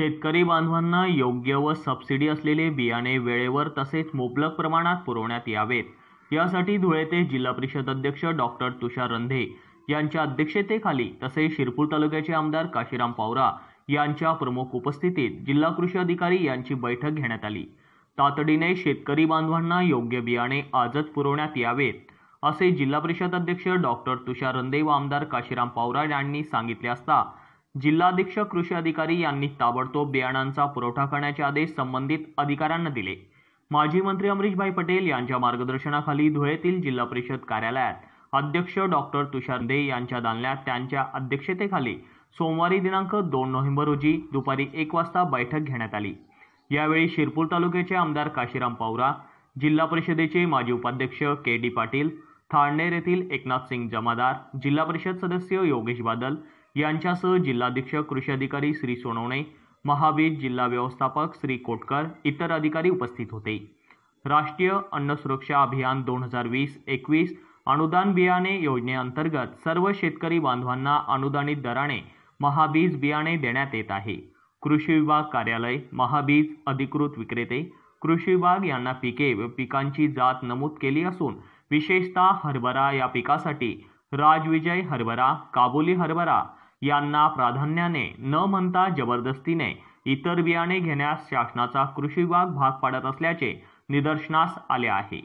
शेतकरी बांधवांना योग्य व सबसिडी असलेले बियाणे वेळेवर तसेच मुबलक प्रमाणात पुरवण्यात यावेत यासाठी धुळे ते जिल्हा परिषद अध्यक्ष डॉक्टर तुषार रंधे यांच्या अध्यक्षतेखाली तसेच शिरपूर तालुक्याचे आमदार काशीराम पावरा यांच्या प्रमुख उपस्थितीत जिल्हा कृषी अधिकारी यांची बैठक घेण्यात आली तातडीने शेतकरी बांधवांना योग्य बियाणे आजच पुरवण्यात यावेत असे जिल्हा परिषद अध्यक्ष डॉक्टर तुषार रंधे व आमदार काशीराम पावरा यांनी सांगितले असता जिल्हाधीक्षक कृषी अधिकारी यांनी ताबडतोब बियाणांचा पुरवठा करण्याचे आदेश संबंधित अधिकाऱ्यांना दिले माजी मंत्री अमरीशभाई पटेल यांच्या मार्गदर्शनाखाली धुळेतील जिल्हा परिषद कार्यालयात अध्यक्ष डॉक्टर तुषार दे यांच्या दालनात त्यांच्या अध्यक्षतेखाली सोमवारी दिनांक दोन नोव्हेंबर रोजी दुपारी एक वाजता बैठक घेण्यात आली यावेळी शिरपूर तालुक्याचे आमदार काशीराम पावरा जिल्हा परिषदेचे माजी उपाध्यक्ष के डी पाटील थाळनेर येथील एकनाथ सिंग जमादार जिल्हा परिषद सदस्य योगेश बादल यांच्यासह जिल्हाधीक्षक कृषी अधिकारी श्री सोनवणे महावीर जिल्हा व्यवस्थापक श्री कोटकर इतर अधिकारी उपस्थित होते राष्ट्रीय अन्न सुरक्षा अभियान दोन हजार वीस एकवीस अनुदान बियाणे योजनेअंतर्गत सर्व शेतकरी बांधवांना अनुदानित दराने महाबीज बियाणे देण्यात येत आहे कृषी विभाग कार्यालय महाबीज अधिकृत विक्रेते कृषी विभाग यांना पिके व पिकांची जात नमूद केली असून विशेषतः हरभरा या पिकासाठी राजविजय हरभरा काबुली हरभरा यांना प्राधान्याने न म्हणता जबरदस्तीने इतर बियाणे घेण्यास शासनाचा कृषी विभाग भाग पाडत असल्याचे निदर्शनास आले आहे